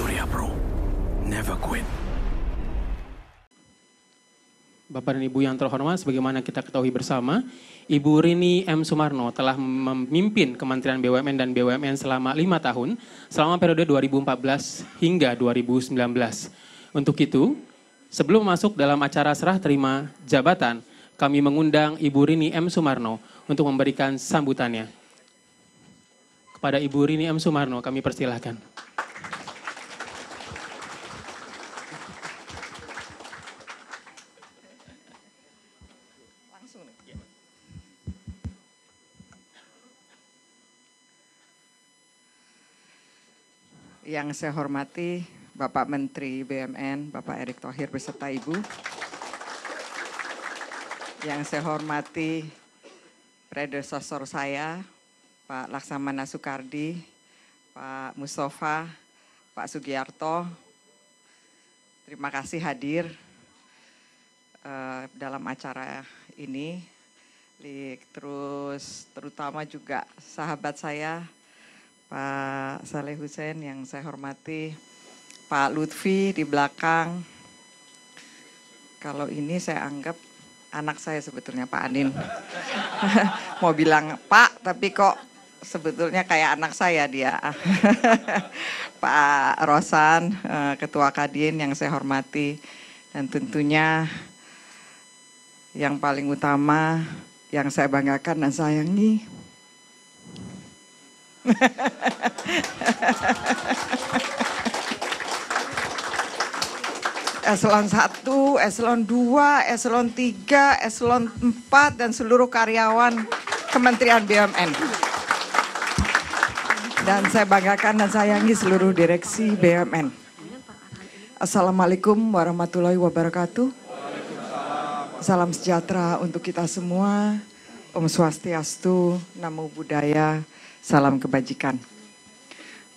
Surya Pro. Never quit. Bapak dan Ibu yang terhormat, sebagaimana kita ketahui bersama, Ibu Rini M. Sumarno telah memimpin Kementerian BUMN dan BUMN selama lima tahun, selama periode 2014 hingga 2019. Untuk itu, sebelum masuk dalam acara serah terima jabatan, kami mengundang Ibu Rini M. Sumarno untuk memberikan sambutannya. Kepada Ibu Rini M. Sumarno, kami persilahkan. yang saya hormati Bapak Menteri BUMN, Bapak Erick Thohir beserta Ibu. Yang saya hormati predecessor saya, Pak Laksamana Sukardi, Pak Mustafa, Pak Sugiyarto. Terima kasih hadir uh, dalam acara ini. Terus terutama juga sahabat saya, Pak Saleh Hussein yang saya hormati, Pak Lutfi di belakang. Kalau ini saya anggap anak saya sebetulnya Pak Anin. Mau bilang Pak, tapi kok sebetulnya kayak anak saya dia. Pak Rosan, eh, Ketua Kadin yang saya hormati. Dan tentunya yang paling utama yang saya banggakan dan sayangi eselon 1, eselon 2, eselon 3, eselon 4 dan seluruh karyawan Kementerian BUMN. Dan saya banggakan dan sayangi seluruh direksi BUMN. Assalamualaikum warahmatullahi wabarakatuh. Salam sejahtera untuk kita semua. Om Swastiastu, Namo Buddhaya. Salam kebajikan.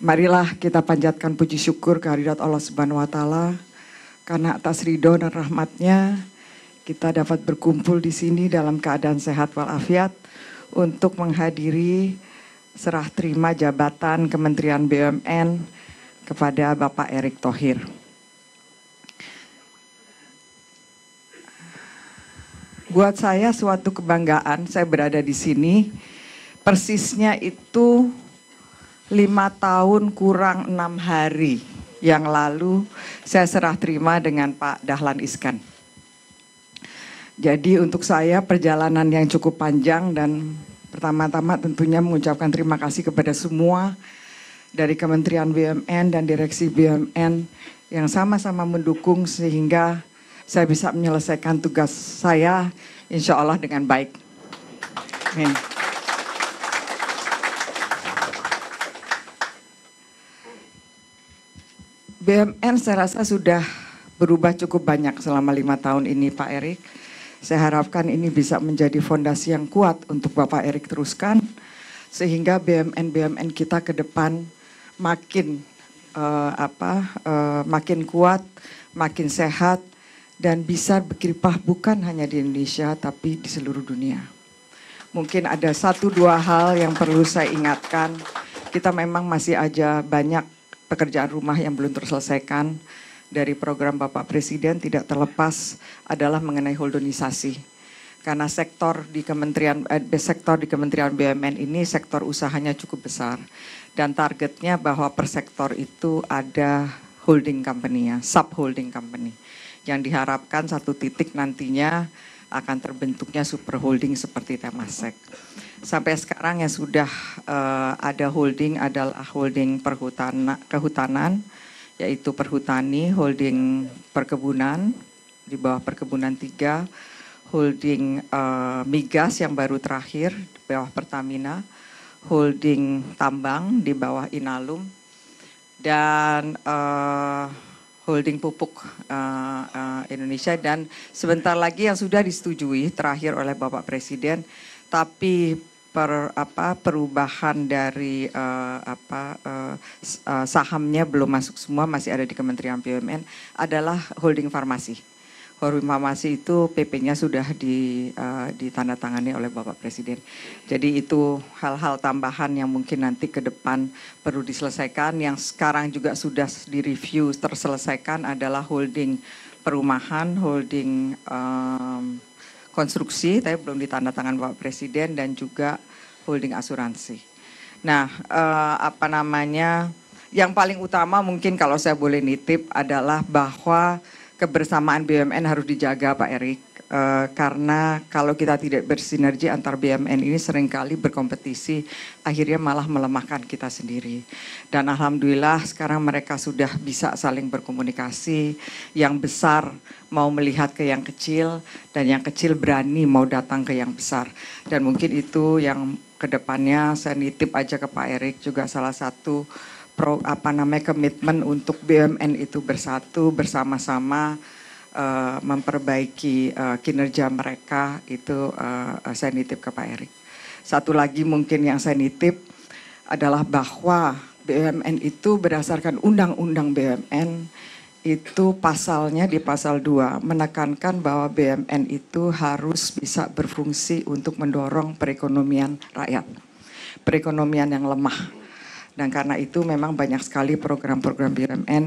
Marilah kita panjatkan puji syukur kehadirat Allah Subhanahu wa taala karena atas ridho dan rahmatnya kita dapat berkumpul di sini dalam keadaan sehat walafiat untuk menghadiri serah terima jabatan Kementerian BUMN kepada Bapak Erick Thohir. Buat saya suatu kebanggaan saya berada di sini persisnya itu lima tahun kurang enam hari yang lalu saya serah terima dengan Pak Dahlan Iskan. Jadi untuk saya perjalanan yang cukup panjang dan pertama-tama tentunya mengucapkan terima kasih kepada semua dari Kementerian BUMN dan Direksi BUMN yang sama-sama mendukung sehingga saya bisa menyelesaikan tugas saya insya Allah dengan baik. Amin. BUMN saya rasa sudah berubah cukup banyak selama lima tahun ini Pak Erik. Saya harapkan ini bisa menjadi fondasi yang kuat untuk Bapak Erik teruskan sehingga BUMN-BUMN kita ke depan makin uh, apa uh, makin kuat, makin sehat dan bisa berkiprah bukan hanya di Indonesia tapi di seluruh dunia. Mungkin ada satu dua hal yang perlu saya ingatkan. Kita memang masih aja banyak pekerjaan rumah yang belum terselesaikan dari program Bapak Presiden tidak terlepas adalah mengenai holdonisasi karena sektor di kementerian eh, sektor di Kementerian BUMN ini sektor usahanya cukup besar dan targetnya bahwa per sektor itu ada holding company ya sub holding company yang diharapkan satu titik nantinya akan terbentuknya super holding seperti Temasek sampai sekarang yang sudah uh, ada holding adalah holding perhutana, kehutanan, yaitu perhutani, holding perkebunan di bawah perkebunan tiga, holding uh, migas yang baru terakhir di bawah Pertamina, holding tambang di bawah Inalum, dan uh, holding pupuk uh, uh, Indonesia dan sebentar lagi yang sudah disetujui terakhir oleh Bapak Presiden tapi per apa perubahan dari uh, apa uh, sahamnya belum masuk semua masih ada di Kementerian BUMN adalah holding farmasi. Holding farmasi itu PP-nya sudah di uh, ditandatangani oleh Bapak Presiden. Jadi itu hal-hal tambahan yang mungkin nanti ke depan perlu diselesaikan yang sekarang juga sudah direview terselesaikan adalah holding perumahan, holding um, konstruksi tapi belum ditandatangan Pak Presiden dan juga holding asuransi. Nah, eh, apa namanya? Yang paling utama mungkin kalau saya boleh nitip adalah bahwa kebersamaan BUMN harus dijaga Pak Erik Eh, karena kalau kita tidak bersinergi antar BMN ini seringkali berkompetisi akhirnya malah melemahkan kita sendiri. Dan alhamdulillah sekarang mereka sudah bisa saling berkomunikasi, yang besar mau melihat ke yang kecil dan yang kecil berani mau datang ke yang besar. Dan mungkin itu yang kedepannya saya nitip aja ke Pak Erik juga salah satu pro apa namanya komitmen untuk BUMN itu bersatu bersama-sama uh, memperbaiki uh, kinerja mereka itu uh, saya nitip ke Pak Erik. Satu lagi mungkin yang saya nitip adalah bahwa BUMN itu berdasarkan undang-undang BUMN itu pasalnya di pasal 2 menekankan bahwa BUMN itu harus bisa berfungsi untuk mendorong perekonomian rakyat. Perekonomian yang lemah dan karena itu memang banyak sekali program-program BUMN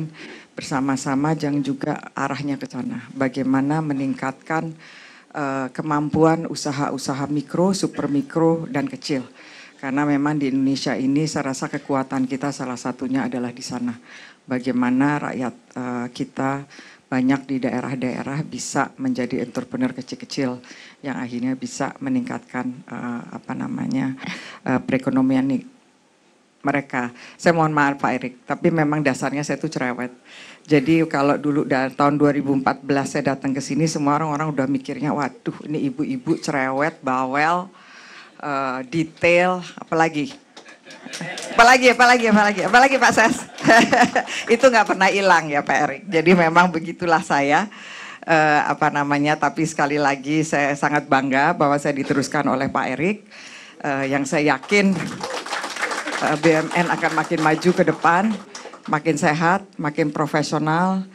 bersama-sama yang juga arahnya ke sana. Bagaimana meningkatkan uh, kemampuan usaha-usaha mikro, super mikro, dan kecil. Karena memang di Indonesia ini saya rasa kekuatan kita salah satunya adalah di sana. Bagaimana rakyat uh, kita banyak di daerah-daerah bisa menjadi entrepreneur kecil-kecil yang akhirnya bisa meningkatkan uh, apa namanya uh, perekonomian mereka. Saya mohon maaf Pak Erik, tapi memang dasarnya saya itu cerewet. Jadi kalau dulu dari tahun 2014 saya datang ke sini semua orang-orang udah mikirnya waduh ini ibu-ibu cerewet, bawel, uh, detail, apalagi apalagi apalagi apalagi apalagi Pak Ses. Itu nggak pernah hilang ya Pak Erik. Jadi memang begitulah saya. Uh, apa namanya tapi sekali lagi saya sangat bangga bahwa saya diteruskan oleh Pak Erik uh, yang saya yakin Eh, BUMN akan makin maju ke depan, makin sehat, makin profesional,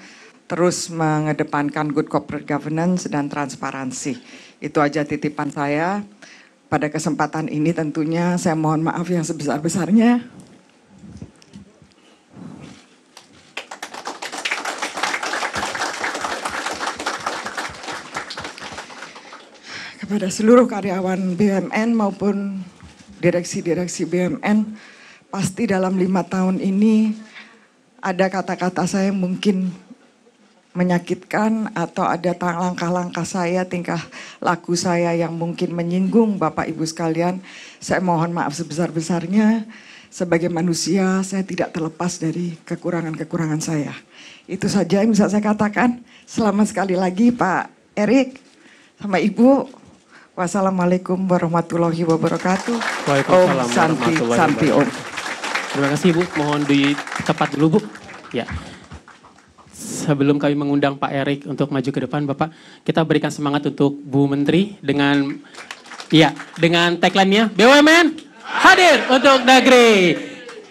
terus mengedepankan good corporate governance dan transparansi. Itu aja titipan saya. Pada kesempatan ini tentunya saya mohon maaf yang sebesar-besarnya. Kepada seluruh karyawan BUMN maupun direksi-direksi BUMN, pasti dalam lima tahun ini ada kata-kata saya yang mungkin menyakitkan atau ada langkah-langkah saya, tingkah laku saya yang mungkin menyinggung Bapak Ibu sekalian. Saya mohon maaf sebesar-besarnya. Sebagai manusia saya tidak terlepas dari kekurangan-kekurangan saya. Itu saja yang bisa saya katakan. Selamat sekali lagi Pak Erik sama Ibu. Wassalamualaikum warahmatullahi wabarakatuh. Waalaikumsalam Om Santi, warahmatullahi wabarakatuh. Santi Om. Terima kasih Bu, mohon di tempat dulu Bu. Ya. Sebelum kami mengundang Pak Erik untuk maju ke depan, Bapak, kita berikan semangat untuk Bu Menteri dengan ya, dengan tagline-nya BUMN hadir untuk negeri.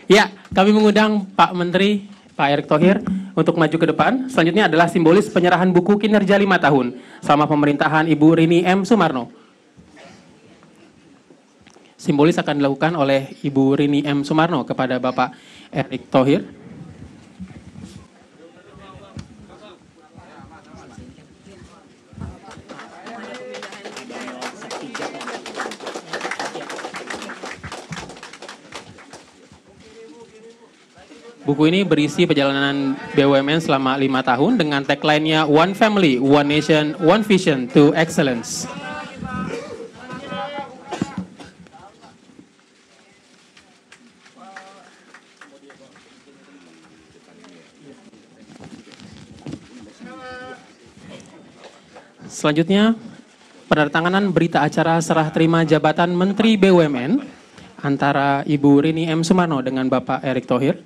Ya, kami mengundang Pak Menteri Pak Erick Thohir untuk maju ke depan. Selanjutnya adalah simbolis penyerahan buku kinerja lima tahun sama pemerintahan Ibu Rini M. Sumarno simbolis akan dilakukan oleh Ibu Rini M. Sumarno kepada Bapak Erick Thohir. Buku ini berisi perjalanan BUMN selama lima tahun dengan tagline-nya One Family, One Nation, One Vision to Excellence. Selanjutnya, penandatanganan berita acara serah terima jabatan Menteri BUMN antara Ibu Rini M. Sumarno dengan Bapak Erick Thohir.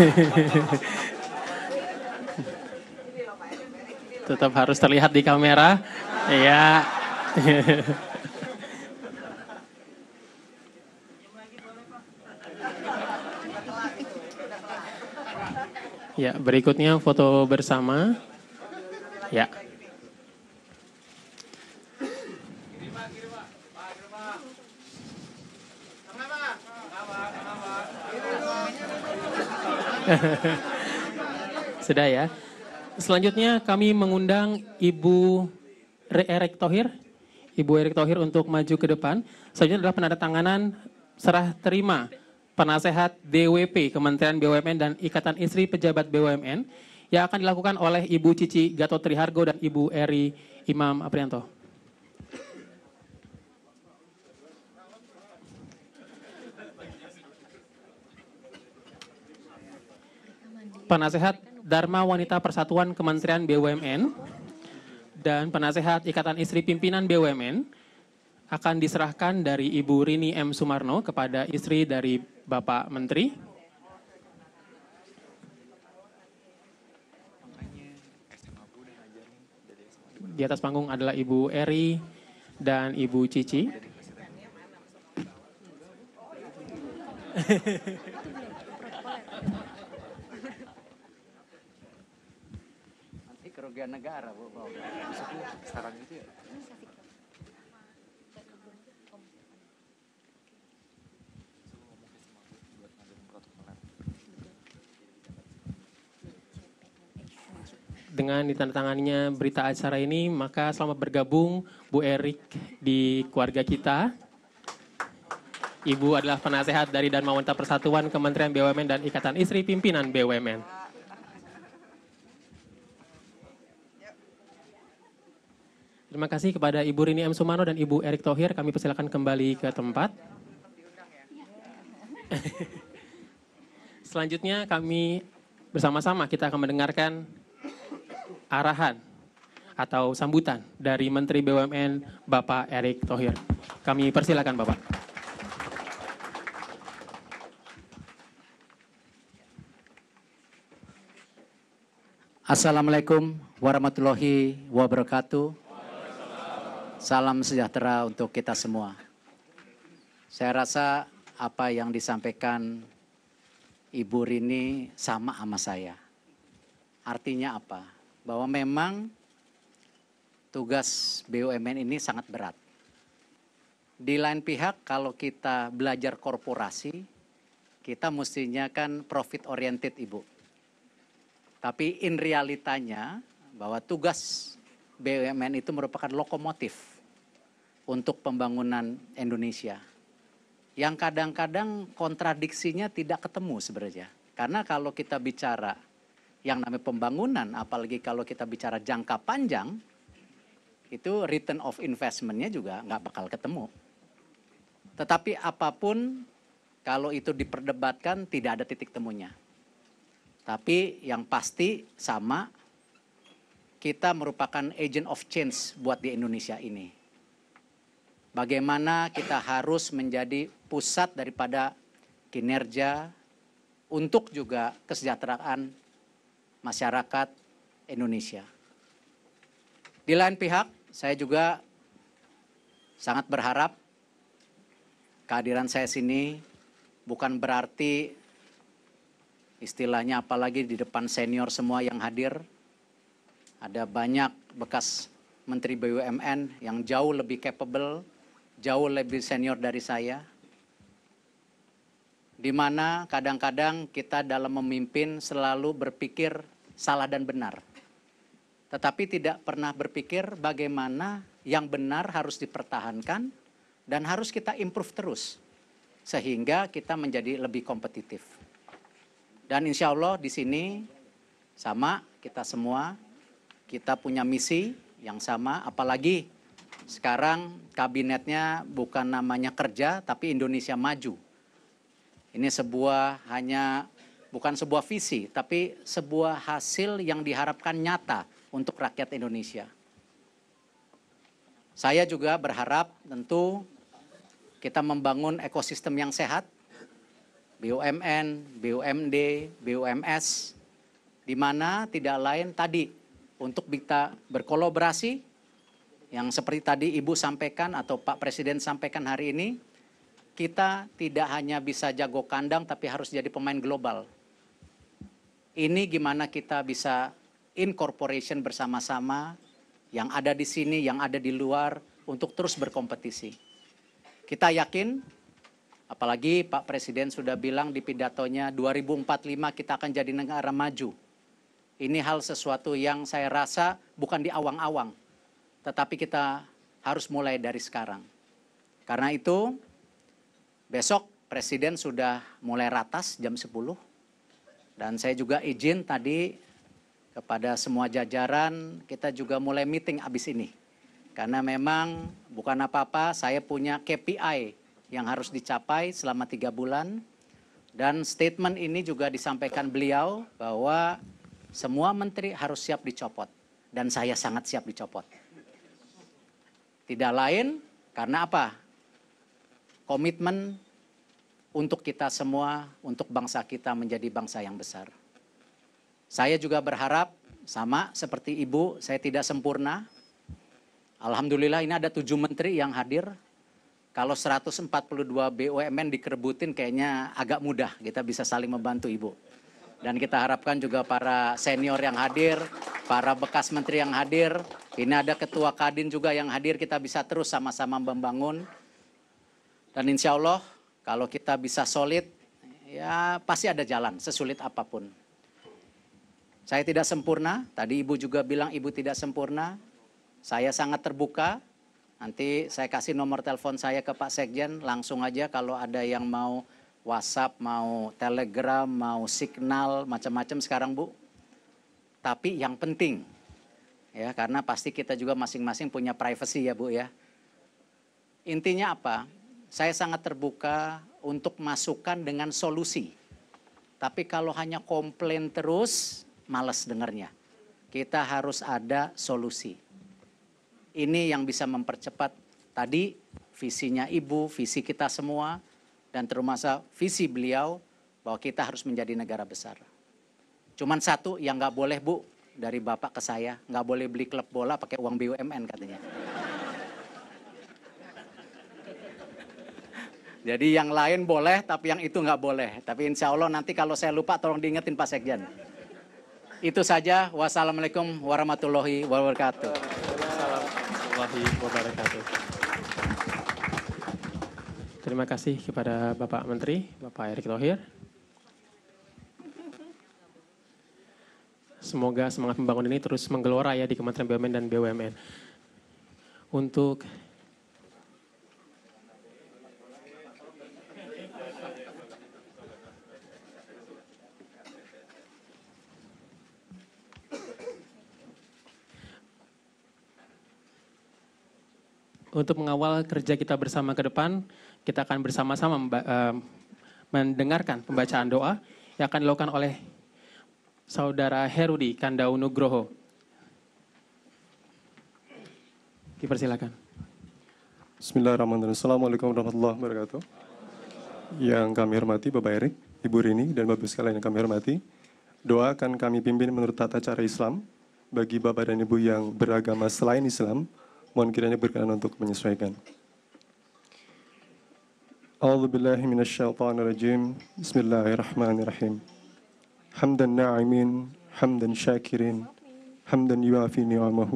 Tetap harus terlihat di kamera. Iya. Ya, berikutnya foto bersama. Ya. Sudah ya. Selanjutnya kami mengundang Ibu Re Erik Tohir. Ibu Erik Tohir untuk maju ke depan. Selanjutnya adalah penandatanganan serah terima penasehat DWP Kementerian BUMN dan Ikatan Istri Pejabat BUMN yang akan dilakukan oleh Ibu Cici Gatot Trihargo dan Ibu Eri Imam Aprianto. Penasehat Dharma Wanita Persatuan Kementerian BUMN dan Penasehat Ikatan Istri Pimpinan BUMN akan diserahkan dari Ibu Rini M. Sumarno kepada istri dari Bapak Menteri. Di atas panggung adalah Ibu Eri dan Ibu Cici. kerugian negara bu bawa sekarang gitu ya dengan ditandatanganinya berita acara ini, maka selamat bergabung Bu Erik di keluarga kita. Ibu adalah penasehat dari Dan Wanita Persatuan Kementerian BUMN dan Ikatan Istri Pimpinan BUMN. Terima kasih kepada Ibu Rini M. Sumano dan Ibu Erick Thohir. Kami persilakan kembali ke tempat. Selanjutnya kami bersama-sama kita akan mendengarkan arahan atau sambutan dari Menteri BUMN Bapak Erick Thohir. Kami persilakan Bapak. Assalamualaikum warahmatullahi wabarakatuh. Salam sejahtera untuk kita semua. Saya rasa apa yang disampaikan Ibu Rini sama sama saya. Artinya apa? Bahwa memang tugas BUMN ini sangat berat. Di lain pihak kalau kita belajar korporasi, kita mestinya kan profit oriented Ibu. Tapi in realitanya bahwa tugas BUMN itu merupakan lokomotif untuk pembangunan Indonesia. Yang kadang-kadang kontradiksinya tidak ketemu sebenarnya. Karena kalau kita bicara yang namanya pembangunan, apalagi kalau kita bicara jangka panjang, itu return of investment-nya juga nggak bakal ketemu. Tetapi apapun kalau itu diperdebatkan tidak ada titik temunya. Tapi yang pasti sama kita merupakan agent of change buat di Indonesia ini. Bagaimana kita harus menjadi pusat daripada kinerja untuk juga kesejahteraan masyarakat Indonesia. Di lain pihak, saya juga sangat berharap kehadiran saya sini bukan berarti istilahnya apalagi di depan senior semua yang hadir, ada banyak bekas Menteri BUMN yang jauh lebih capable, jauh lebih senior dari saya. Di mana kadang-kadang kita dalam memimpin selalu berpikir salah dan benar. Tetapi tidak pernah berpikir bagaimana yang benar harus dipertahankan dan harus kita improve terus. Sehingga kita menjadi lebih kompetitif. Dan insya Allah di sini sama kita semua kita punya misi yang sama, apalagi sekarang kabinetnya bukan namanya kerja, tapi Indonesia maju. Ini sebuah hanya bukan sebuah visi, tapi sebuah hasil yang diharapkan nyata untuk rakyat Indonesia. Saya juga berharap tentu kita membangun ekosistem yang sehat, BUMN, BUMD, BUMS, di mana tidak lain tadi untuk kita berkolaborasi yang seperti tadi Ibu sampaikan atau Pak Presiden sampaikan hari ini, kita tidak hanya bisa jago kandang tapi harus jadi pemain global. Ini gimana kita bisa incorporation bersama-sama yang ada di sini, yang ada di luar untuk terus berkompetisi. Kita yakin, apalagi Pak Presiden sudah bilang di pidatonya 2045 kita akan jadi negara maju. Ini hal sesuatu yang saya rasa bukan di awang-awang, tetapi kita harus mulai dari sekarang. Karena itu, besok Presiden sudah mulai ratas jam 10. Dan saya juga izin tadi kepada semua jajaran, kita juga mulai meeting abis ini. Karena memang bukan apa-apa, saya punya KPI yang harus dicapai selama tiga bulan. Dan statement ini juga disampaikan beliau bahwa semua menteri harus siap dicopot. Dan saya sangat siap dicopot. Tidak lain karena apa? Komitmen untuk kita semua, untuk bangsa kita menjadi bangsa yang besar. Saya juga berharap sama seperti Ibu, saya tidak sempurna. Alhamdulillah ini ada tujuh menteri yang hadir. Kalau 142 BUMN dikerebutin kayaknya agak mudah, kita bisa saling membantu Ibu. Dan kita harapkan juga para senior yang hadir, para bekas menteri yang hadir, ini ada ketua Kadin juga yang hadir, kita bisa terus sama-sama membangun. Dan insya Allah kalau kita bisa solid, ya pasti ada jalan sesulit apapun. Saya tidak sempurna, tadi ibu juga bilang ibu tidak sempurna. Saya sangat terbuka, nanti saya kasih nomor telepon saya ke Pak Sekjen, langsung aja kalau ada yang mau WhatsApp, mau Telegram, mau Signal, macam-macam sekarang Bu. Tapi yang penting, ya karena pasti kita juga masing-masing punya privacy ya Bu ya. Intinya apa? Saya sangat terbuka untuk masukan dengan solusi. Tapi kalau hanya komplain terus, males dengarnya. Kita harus ada solusi. Ini yang bisa mempercepat tadi visinya ibu, visi kita semua, dan termasuk visi beliau bahwa kita harus menjadi negara besar. Cuman satu yang nggak boleh Bu dari bapak ke saya, nggak boleh beli klub bola pakai uang BUMN katanya. Jadi yang lain boleh, tapi yang itu nggak boleh. Tapi insya Allah nanti kalau saya lupa tolong diingetin Pak Sekjen. Itu saja. Wassalamualaikum warahmatullahi wabarakatuh. Wassalamualaikum warahmatullahi wabarakatuh terima kasih kepada Bapak Menteri, Bapak Erick Thohir. Semoga semangat pembangunan ini terus menggelora ya di Kementerian BUMN dan BUMN. Untuk untuk mengawal kerja kita bersama ke depan kita akan bersama-sama eh, mendengarkan pembacaan doa yang akan dilakukan oleh Saudara Herudi Kandau Nugroho. Dipersilakan. Bismillahirrahmanirrahim. Assalamualaikum warahmatullahi wabarakatuh. Yang kami hormati Bapak Erik, Ibu Rini, dan Bapak sekalian yang kami hormati. Doa akan kami pimpin menurut tata cara Islam bagi Bapak dan Ibu yang beragama selain Islam. Mohon kiranya berkenan untuk menyesuaikan. أعوذ بالله من الشيطان الرجيم بسم الله الرحمن الرحيم حمد الناعمين حمد شاكرين حمد يوافي نعمه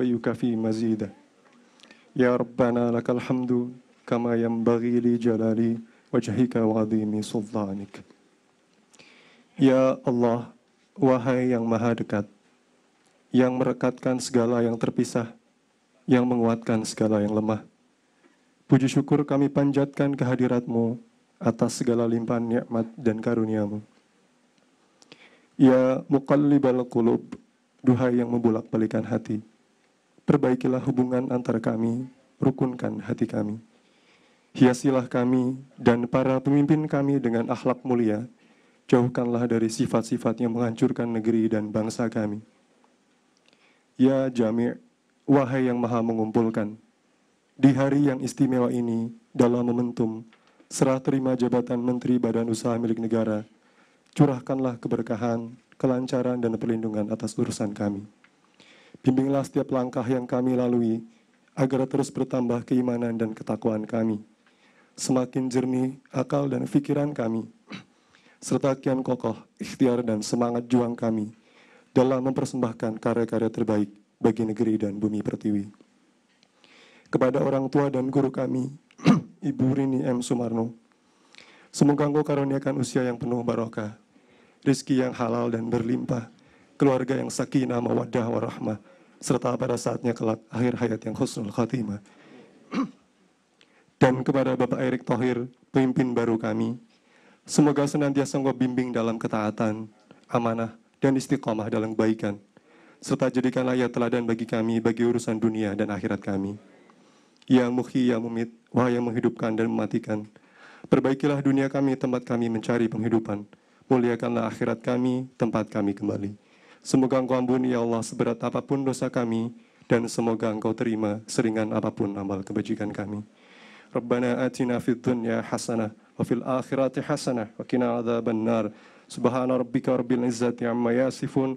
ويكفي مزيدا يا ربنا لك الحمد كما ينبغي لجلال وجهك وعظيم سلطانك يا الله wahai yang maha dekat, yang merekatkan segala yang terpisah, yang menguatkan segala yang lemah, Puji syukur kami panjatkan kehadiratmu atas segala limpahan nikmat dan karuniamu. Ya muqallibal qulub, duhai yang membolak-balikan hati, perbaikilah hubungan antara kami, rukunkan hati kami. Hiasilah kami dan para pemimpin kami dengan akhlak mulia. Jauhkanlah dari sifat-sifat yang menghancurkan negeri dan bangsa kami. Ya Jami' wahai yang maha mengumpulkan, di hari yang istimewa ini, dalam momentum serah terima jabatan Menteri Badan Usaha milik negara, curahkanlah keberkahan, kelancaran, dan perlindungan atas urusan kami. Bimbinglah setiap langkah yang kami lalui, agar terus bertambah keimanan dan ketakwaan kami. Semakin jernih akal dan pikiran kami, serta kian kokoh ikhtiar dan semangat juang kami dalam mempersembahkan karya-karya terbaik bagi negeri dan bumi pertiwi kepada orang tua dan guru kami, Ibu Rini M. Sumarno. Semoga engkau karuniakan usia yang penuh barokah, rizki yang halal dan berlimpah, keluarga yang sakinah mawaddah warahmah, serta pada saatnya kelak akhir hayat yang khusnul khatimah. dan kepada Bapak Erick Thohir, pemimpin baru kami, semoga senantiasa engkau bimbing dalam ketaatan, amanah, dan istiqomah dalam kebaikan, serta jadikanlah ia teladan bagi kami bagi urusan dunia dan akhirat kami. Yang Muhi, Ya Mumit, Wahai yang menghidupkan dan mematikan. Perbaikilah dunia kami, tempat kami mencari penghidupan. Muliakanlah akhirat kami, tempat kami kembali. Semoga Engkau ampuni, Ya Allah, seberat apapun dosa kami, dan semoga Engkau terima seringan apapun amal kebajikan kami. Rabbana atina fid dunya hasanah, wa fil akhirati hasanah, wa qina adzaban Subhana rabbika rabbil izzati amma yasifun,